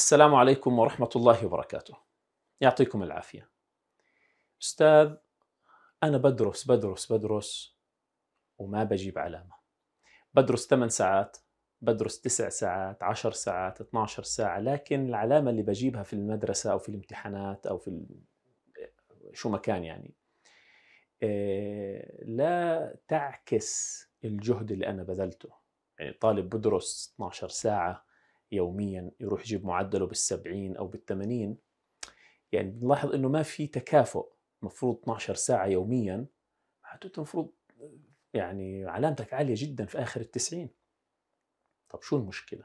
السلام عليكم ورحمة الله وبركاته يعطيكم العافية أستاذ أنا بدرس بدرس بدرس وما بجيب علامة بدرس 8 ساعات بدرس 9 ساعات 10 ساعات 12 ساعة لكن العلامة اللي بجيبها في المدرسة أو في الامتحانات أو في شو مكان يعني آه، لا تعكس الجهد اللي أنا بذلته يعني طالب بدرس 12 ساعة يوميا يروح يجيب معدله بالسبعين أو بالثمانين يعني بنلاحظ أنه ما في تكافؤ مفروض 12 ساعة يوميا معناته أنت المفروض يعني علامتك عالية جدا في آخر التسعين طب شو المشكلة؟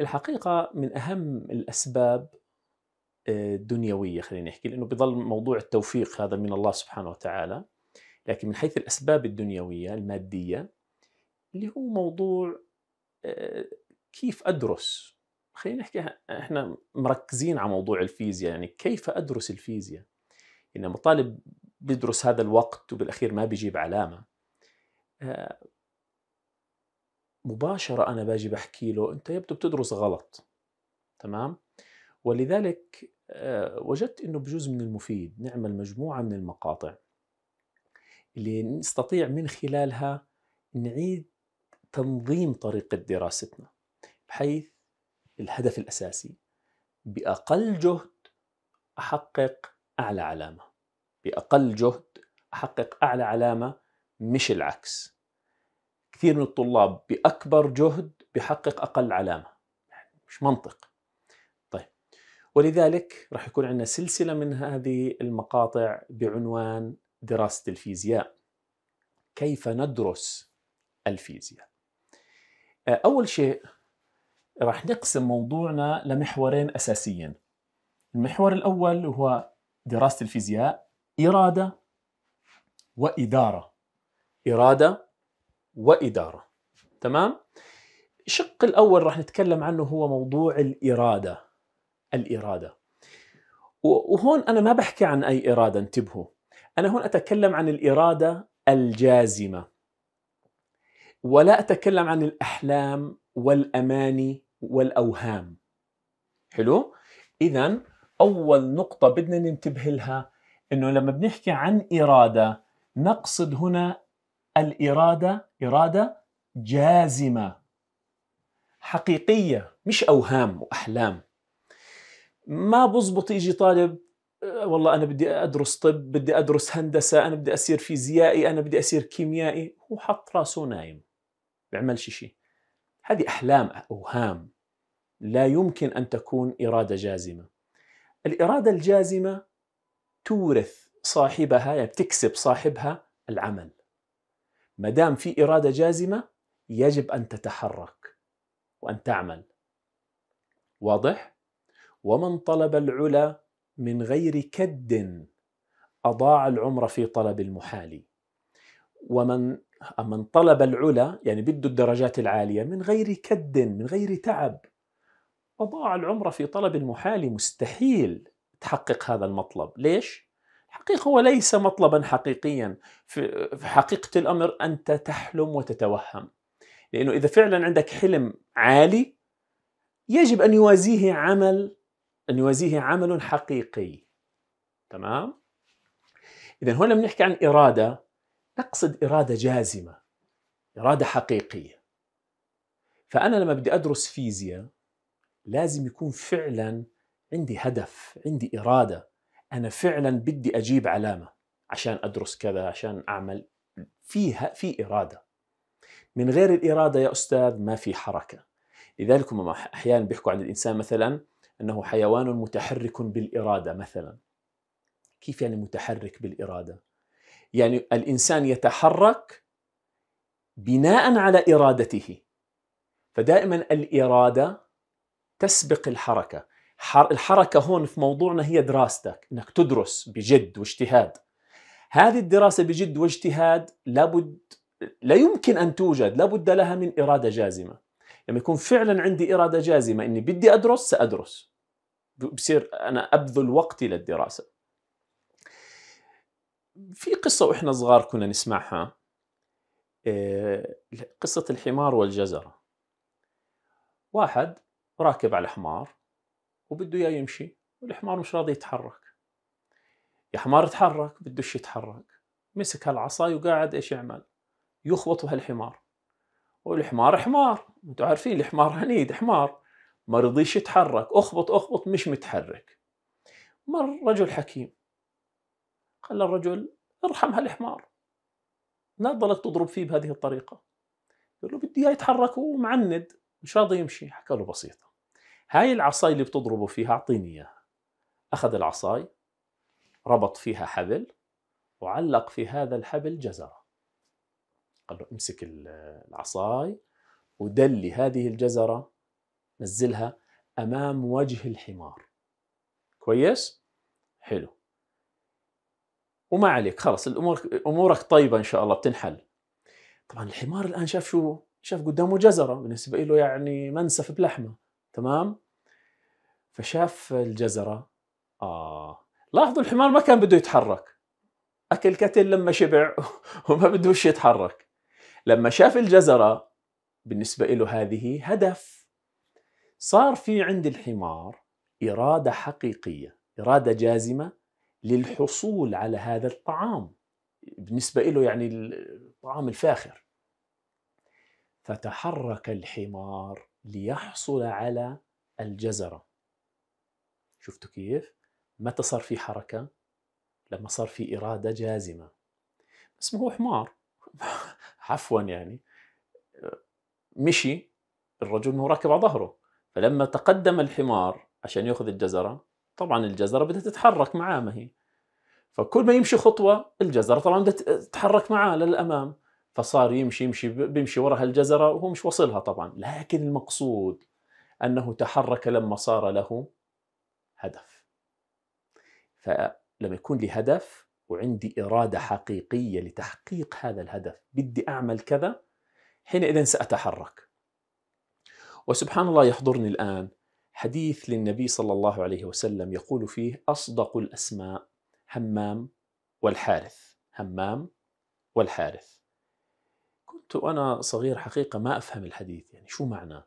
الحقيقة من أهم الأسباب آه، الدنيوية خلينا نحكي لأنه بيظل موضوع التوفيق هذا من الله سبحانه وتعالى لكن من حيث الأسباب الدنيوية المادية اللي هو موضوع آه، كيف ادرس؟ خلينا نحكي احنا مركزين على موضوع الفيزياء يعني كيف ادرس الفيزياء؟ يعني لما بيدرس هذا الوقت وبالاخير ما بيجيب علامه آه، مباشره انا باجي بحكي له انت يبدو بتدرس غلط تمام؟ ولذلك آه، وجدت انه بجزء من المفيد نعمل مجموعه من المقاطع اللي نستطيع من خلالها نعيد تنظيم طريقه دراستنا حيث الهدف الأساسي بأقل جهد أحقق أعلى علامة بأقل جهد أحقق أعلى علامة مش العكس كثير من الطلاب بأكبر جهد بحقق أقل علامة يعني مش منطق طيب ولذلك راح يكون عندنا سلسلة من هذه المقاطع بعنوان دراسة الفيزياء كيف ندرس الفيزياء أول شيء رح نقسم موضوعنا لمحورين أساسيين المحور الأول هو دراسة الفيزياء إرادة وإدارة إرادة وإدارة تمام؟ الشق الأول رح نتكلم عنه هو موضوع الإرادة الإرادة وهون أنا ما بحكي عن أي إرادة انتبهوا أنا هون أتكلم عن الإرادة الجازمة ولا أتكلم عن الأحلام والأماني والاوهام حلو اذا اول نقطه بدنا ننتبه لها انه لما بنحكي عن اراده نقصد هنا الاراده اراده جازمه حقيقيه مش اوهام واحلام ما بزبط يجي طالب أه، والله انا بدي ادرس طب بدي ادرس هندسه انا بدي اصير فيزيائي انا بدي اصير كيميائي هو حط راسه نايم بيعملش شيء هذه أحلام أوهام لا يمكن أن تكون إرادة جازمة الإرادة الجازمة تورث صاحبها يعني تكسب صاحبها العمل ما دام في إرادة جازمة يجب أن تتحرك وأن تعمل واضح؟ ومن طلب العلا من غير كد أضاع العمر في طلب المحال ومن من طلب العلا يعني بده الدرجات العالية من غير كد من غير تعب وضاع العمر في طلب المحال مستحيل تحقق هذا المطلب ليش؟ الحقيقة هو ليس مطلبا حقيقيا في حقيقة الأمر أنت تحلم وتتوهم لأنه إذا فعلا عندك حلم عالي يجب أن يوازيه عمل أن يوازيه عمل حقيقي تمام؟ إذا هنا بنحكي عن إرادة نقصد إرادة جازمة إرادة حقيقية فأنا لما بدي أدرس فيزياء لازم يكون فعلا عندي هدف عندي إرادة أنا فعلا بدي أجيب علامة عشان أدرس كذا عشان أعمل فيها في إرادة من غير الإرادة يا أستاذ ما في حركة لذلك هم أحيانا بيحكوا عن الإنسان مثلا أنه حيوان متحرك بالإرادة مثلا كيف يعني متحرك بالإرادة؟ يعني الإنسان يتحرك بناء على إرادته فدائما الإرادة تسبق الحركة الحركة هون في موضوعنا هي دراستك أنك تدرس بجد واجتهاد هذه الدراسة بجد واجتهاد لابد لا يمكن أن توجد لابد لها من إرادة جازمة لما يكون فعلا عندي إرادة جازمة أني بدي أدرس سأدرس بصير أنا أبذل وقتي للدراسة في قصة وإحنا صغار كنا نسمعها آه، قصة الحمار والجزرة واحد راكب على حمار وبده إياه يمشي والحمار مش راضي يتحرك يا حمار تحرك بدوش يتحرك مسك هالعصا وقاعد إيش يعمل يخبط هالحمار والحمار حمار انتو عارفين الحمار عنيد حمار ما رضيش يتحرك اخبط اخبط مش متحرك مر رجل حكيم قال الرجل ارحم هالحمار لا تضلك تضرب فيه بهذه الطريقة قال له بدي اياه يتحرك ومعند مش راضي يمشي حكى له بسيطة هاي العصاي اللي بتضربه فيها اعطيني اياها اخذ العصاي ربط فيها حبل وعلق في هذا الحبل جزرة قال له امسك العصاي ودلي هذه الجزرة نزلها أمام وجه الحمار كويس؟ حلو وما عليك خلاص الامور امورك طيبه ان شاء الله بتنحل طبعا الحمار الان شاف شو شاف قدامه جزره بالنسبه له يعني منسف بلحمه تمام فشاف الجزره اه لاحظوا الحمار ما كان بده يتحرك اكل كتل لما شبع وما بدوش يتحرك لما شاف الجزره بالنسبه له هذه هدف صار في عند الحمار اراده حقيقيه اراده جازمه للحصول على هذا الطعام بالنسبة له يعني الطعام الفاخر فتحرك الحمار ليحصل على الجزرة شفتوا كيف؟ متى صار في حركة؟ لما صار في إرادة جازمة بس ما هو حمار عفوا يعني مشي الرجل ما هو راكب على ظهره فلما تقدم الحمار عشان ياخذ الجزرة طبعا الجزره بدها تتحرك معاه ما هي فكل ما يمشي خطوه الجزره طبعا بدها تتحرك معاه للامام فصار يمشي يمشي بيمشي وراء الجزره وهو مش واصلها طبعا لكن المقصود انه تحرك لما صار له هدف فلما يكون لي هدف وعندي اراده حقيقيه لتحقيق هذا الهدف بدي اعمل كذا حينئذ ساتحرك وسبحان الله يحضرني الان حديث للنبي صلى الله عليه وسلم يقول فيه أصدق الأسماء همام والحارث همام والحارث كنت أنا صغير حقيقة ما أفهم الحديث يعني شو معناه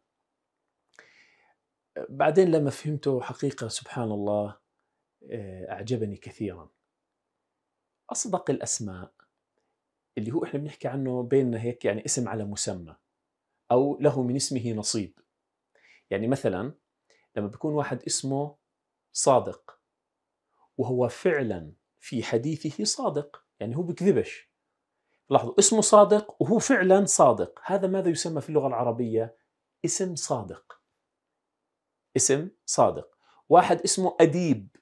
بعدين لما فهمته حقيقة سبحان الله آه، أعجبني كثيرا أصدق الأسماء اللي هو إحنا بنحكي عنه بيننا هيك يعني اسم على مسمى أو له من اسمه نصيب يعني مثلا لما بيكون واحد اسمه صادق وهو فعلا في حديثه صادق يعني هو بيكذبش لاحظوا اسمه صادق وهو فعلا صادق هذا ماذا يسمى في اللغة العربية اسم صادق اسم صادق واحد اسمه أديب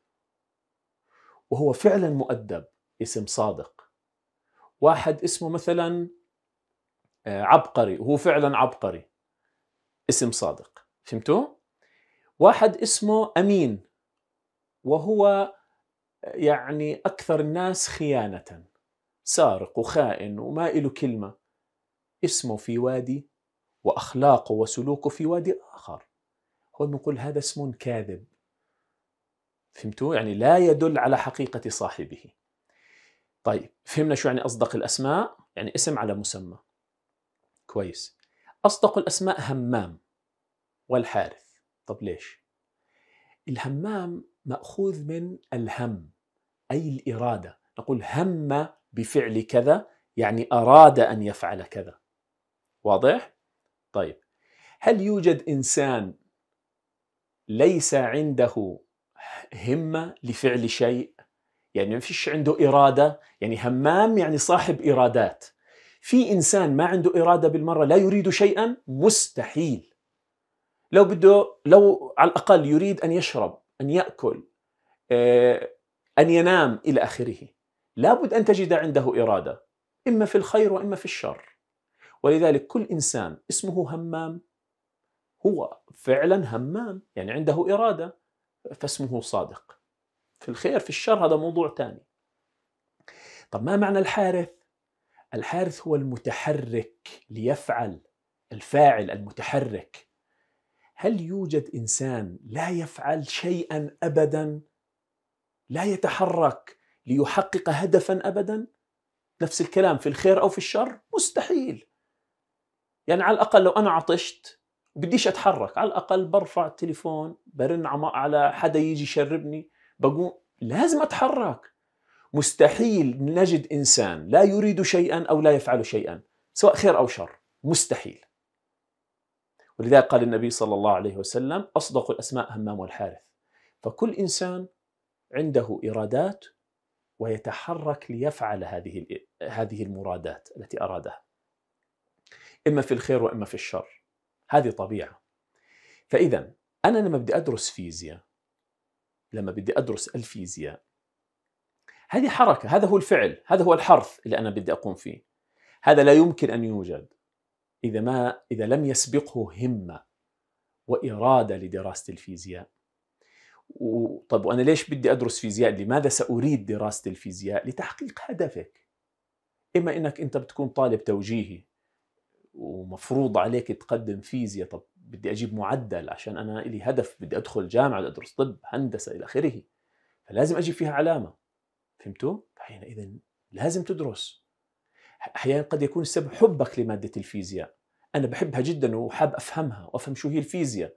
وهو فعلا مؤدب اسم صادق واحد اسمه مثلا آه، عبقري وهو فعلا عبقري اسم صادق فهمتوا؟ واحد اسمه امين وهو يعني اكثر الناس خيانه سارق وخائن وما له كلمه اسمه في وادي واخلاقه وسلوكه في وادي اخر هو بنقول هذا اسم كاذب فهمتوا يعني لا يدل على حقيقه صاحبه طيب فهمنا شو يعني اصدق الاسماء يعني اسم على مسمى كويس اصدق الاسماء همام والحارث طب ليش؟ الهمام مأخوذ من الهم أي الإرادة نقول هم بفعل كذا يعني أراد أن يفعل كذا واضح؟ طيب هل يوجد إنسان ليس عنده همة لفعل شيء يعني ما فيش عنده إرادة يعني همام يعني صاحب إرادات في إنسان ما عنده إرادة بالمرة لا يريد شيئا مستحيل لو بده لو على الاقل يريد ان يشرب ان ياكل آه، ان ينام الى اخره لابد ان تجد عنده اراده اما في الخير واما في الشر ولذلك كل انسان اسمه همام هو فعلا همام يعني عنده اراده فاسمه صادق في الخير في الشر هذا موضوع ثاني طب ما معنى الحارث الحارث هو المتحرك ليفعل الفاعل المتحرك هل يوجد انسان لا يفعل شيئا ابدا لا يتحرك ليحقق هدفا ابدا نفس الكلام في الخير او في الشر مستحيل يعني على الاقل لو انا عطشت بديش اتحرك على الاقل برفع التليفون برن على حدا يجي يشربني بقوم لازم اتحرك مستحيل نجد انسان لا يريد شيئا او لا يفعل شيئا سواء خير او شر مستحيل ولذلك قال النبي صلى الله عليه وسلم أصدق الأسماء همام والحارث فكل إنسان عنده إرادات ويتحرك ليفعل هذه هذه المرادات التي أرادها إما في الخير وإما في الشر هذه طبيعة فإذا أنا لما بدي أدرس فيزياء لما بدي أدرس الفيزياء هذه حركة هذا هو الفعل هذا هو الحرف اللي أنا بدي أقوم فيه هذا لا يمكن أن يوجد إذا, ما إذا لم يسبقه همة وإرادة لدراسة الفيزياء طب وأنا ليش بدي أدرس فيزياء لماذا سأريد دراسة الفيزياء لتحقيق هدفك إما إنك أنت بتكون طالب توجيهي ومفروض عليك تقدم فيزياء طب بدي أجيب معدل عشان أنا لي هدف بدي أدخل جامعة بدي أدرس طب هندسة إلى آخره فلازم أجيب فيها علامة فهمتوا؟ فحينئذ لازم تدرس احيانا قد يكون السبب حبك لماده الفيزياء انا بحبها جدا وحاب افهمها وافهم شو هي الفيزياء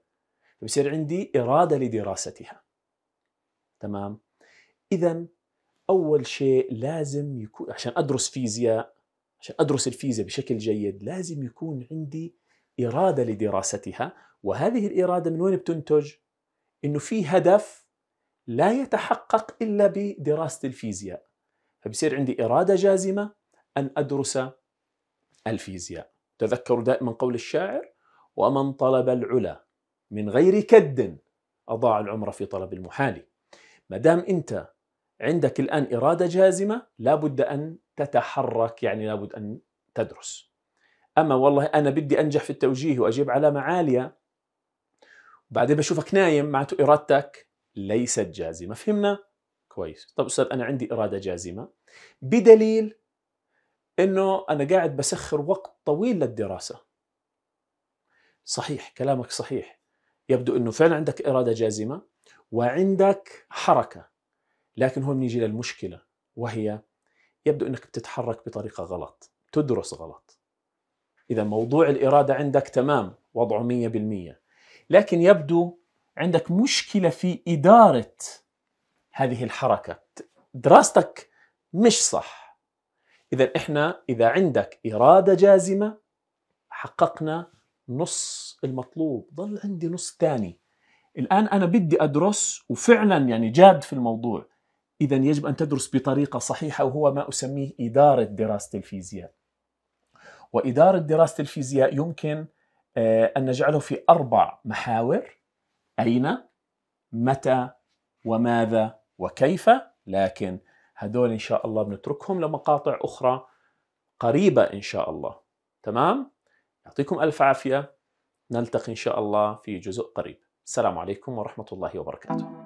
فبصير عندي اراده لدراستها تمام اذا اول شيء لازم يكون عشان ادرس فيزياء عشان ادرس الفيزياء بشكل جيد لازم يكون عندي اراده لدراستها وهذه الاراده من وين بتنتج انه في هدف لا يتحقق الا بدراسه الفيزياء فبصير عندي اراده جازمه أن أدرس الفيزياء تذكروا دائما قول الشاعر ومن طلب العلا من غير كد أضاع العمر في طلب المحال ما دام أنت عندك الآن إرادة جازمة لابد أن تتحرك يعني لابد أن تدرس أما والله أنا بدي أنجح في التوجيه وأجيب علامة عالية بعدين بشوفك نايم معناته إرادتك ليست جازمة فهمنا؟ كويس طب أستاذ أنا عندي إرادة جازمة بدليل انه انا قاعد بسخر وقت طويل للدراسه صحيح كلامك صحيح يبدو انه فعلا عندك اراده جازمه وعندك حركه لكن هون نيجي للمشكله وهي يبدو انك بتتحرك بطريقه غلط تدرس غلط اذا موضوع الاراده عندك تمام وضعه 100% لكن يبدو عندك مشكله في اداره هذه الحركه دراستك مش صح إذا إحنا إذا عندك إرادة جازمة حققنا نص المطلوب ظل عندي نص ثاني الآن أنا بدي أدرس وفعلا يعني جاد في الموضوع إذا يجب أن تدرس بطريقة صحيحة وهو ما أسميه إدارة دراسة الفيزياء وإدارة دراسة الفيزياء يمكن آه، أن نجعله في أربع محاور أين متى وماذا وكيف لكن هدول إن شاء الله بنتركهم لمقاطع أخرى قريبة إن شاء الله تمام؟ يعطيكم ألف عافية نلتقي إن شاء الله في جزء قريب السلام عليكم ورحمة الله وبركاته